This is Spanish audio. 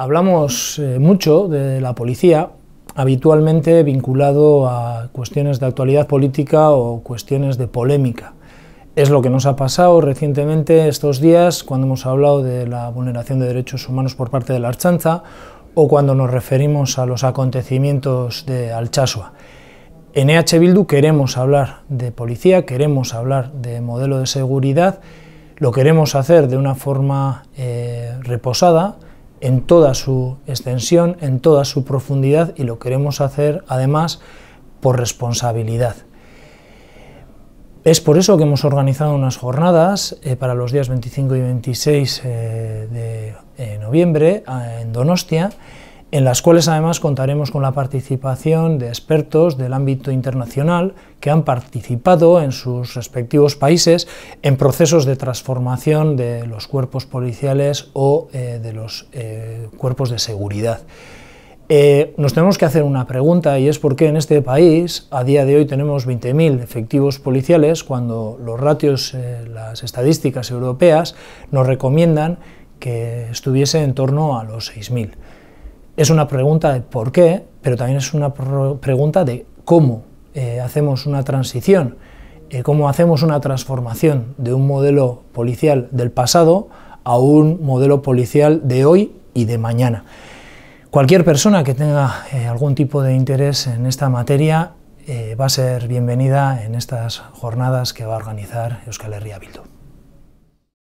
Hablamos eh, mucho de la policía, habitualmente vinculado a cuestiones de actualidad política o cuestiones de polémica. Es lo que nos ha pasado recientemente estos días cuando hemos hablado de la vulneración de derechos humanos por parte de la Archanza o cuando nos referimos a los acontecimientos de Alchasua. En EH Bildu queremos hablar de policía, queremos hablar de modelo de seguridad, lo queremos hacer de una forma eh, reposada, en toda su extensión, en toda su profundidad y lo queremos hacer además por responsabilidad. Es por eso que hemos organizado unas jornadas eh, para los días 25 y 26 eh, de eh, noviembre ah, en Donostia, en las cuales además contaremos con la participación de expertos del ámbito internacional que han participado en sus respectivos países en procesos de transformación de los cuerpos policiales o eh, de los eh, cuerpos de seguridad. Eh, nos tenemos que hacer una pregunta y es por qué en este país a día de hoy tenemos 20.000 efectivos policiales cuando los ratios, las estadísticas europeas nos recomiendan que estuviese en torno a los 6.000. Es una pregunta de por qué, pero también es una pregunta de cómo eh, hacemos una transición, eh, cómo hacemos una transformación de un modelo policial del pasado a un modelo policial de hoy y de mañana. Cualquier persona que tenga eh, algún tipo de interés en esta materia va a ser bienvenida en estas jornadas que va a organizar Euskal Herria